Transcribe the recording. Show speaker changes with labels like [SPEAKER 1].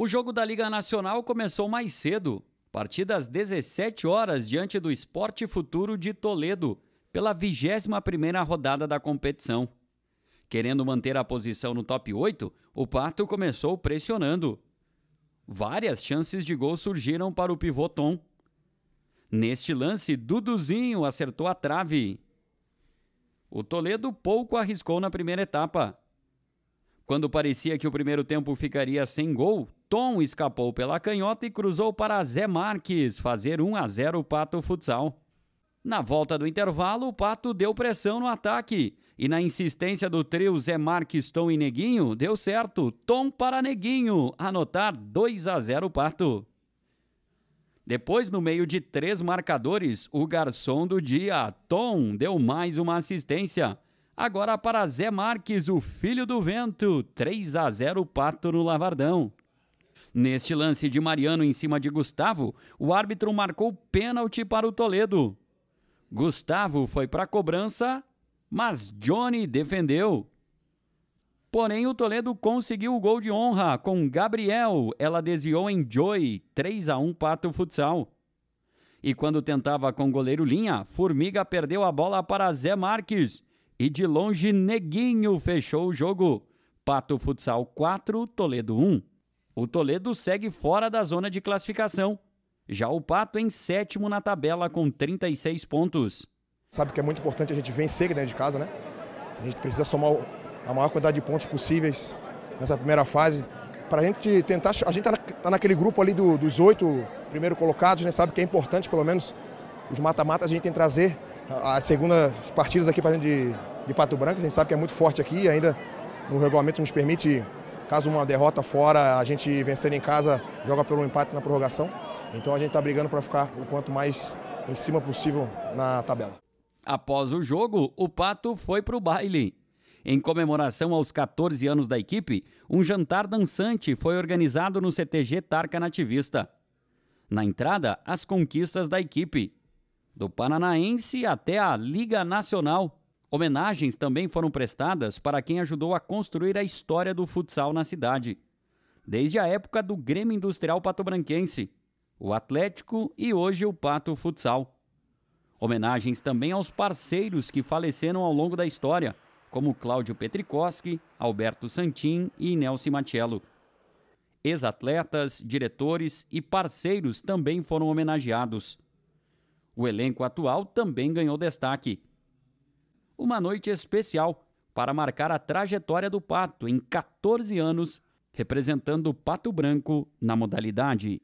[SPEAKER 1] O jogo da Liga Nacional começou mais cedo, partida às 17 horas diante do Esporte Futuro de Toledo, pela 21ª rodada da competição. Querendo manter a posição no top 8, o Pato começou pressionando. Várias chances de gol surgiram para o pivô Tom. Neste lance, Duduzinho acertou a trave. O Toledo pouco arriscou na primeira etapa, quando parecia que o primeiro tempo ficaria sem gol, Tom escapou pela canhota e cruzou para Zé Marques fazer 1 a 0 o Pato Futsal. Na volta do intervalo, o Pato deu pressão no ataque e na insistência do trio Zé Marques, Tom e Neguinho, deu certo. Tom para Neguinho, anotar 2 a 0 o Pato. Depois, no meio de três marcadores, o garçom do dia, Tom, deu mais uma assistência Agora para Zé Marques, o filho do vento, 3 a 0 Pato no Lavardão. Neste lance de Mariano em cima de Gustavo, o árbitro marcou pênalti para o Toledo. Gustavo foi para a cobrança, mas Johnny defendeu. Porém, o Toledo conseguiu o gol de honra com Gabriel. Ela desviou em Joy, 3 a 1 Pato Futsal. E quando tentava com o goleiro Linha, Formiga perdeu a bola para Zé Marques e de longe Neguinho fechou o jogo. Pato Futsal 4, Toledo 1. O Toledo segue fora da zona de classificação. Já o Pato em sétimo na tabela com 36 pontos.
[SPEAKER 2] Sabe que é muito importante a gente vencer dentro de casa, né? A gente precisa somar a maior quantidade de pontos possíveis nessa primeira fase. Para a gente tentar. A gente está naquele grupo ali dos oito primeiro colocados, né? Sabe que é importante, pelo menos, os mata-matas a gente tem que trazer as segundas partidas aqui para de, de Pato Branco, a gente sabe que é muito forte aqui, ainda no regulamento nos permite, caso uma derrota fora, a gente vencer em casa, joga pelo empate na prorrogação. Então a gente está brigando para ficar o quanto mais em cima possível na tabela.
[SPEAKER 1] Após o jogo, o Pato foi para o baile. Em comemoração aos 14 anos da equipe, um jantar dançante foi organizado no CTG Tarca Nativista. Na entrada, as conquistas da equipe. Do Paranaense até a Liga Nacional. Homenagens também foram prestadas para quem ajudou a construir a história do futsal na cidade, desde a época do Grêmio Industrial Patobranquense, o Atlético e hoje o Pato Futsal. Homenagens também aos parceiros que faleceram ao longo da história, como Cláudio Petrikowski, Alberto Santin e Nelson Machello. Ex-atletas, diretores e parceiros também foram homenageados. O elenco atual também ganhou destaque uma noite especial para marcar a trajetória do Pato em 14 anos, representando o Pato Branco na modalidade.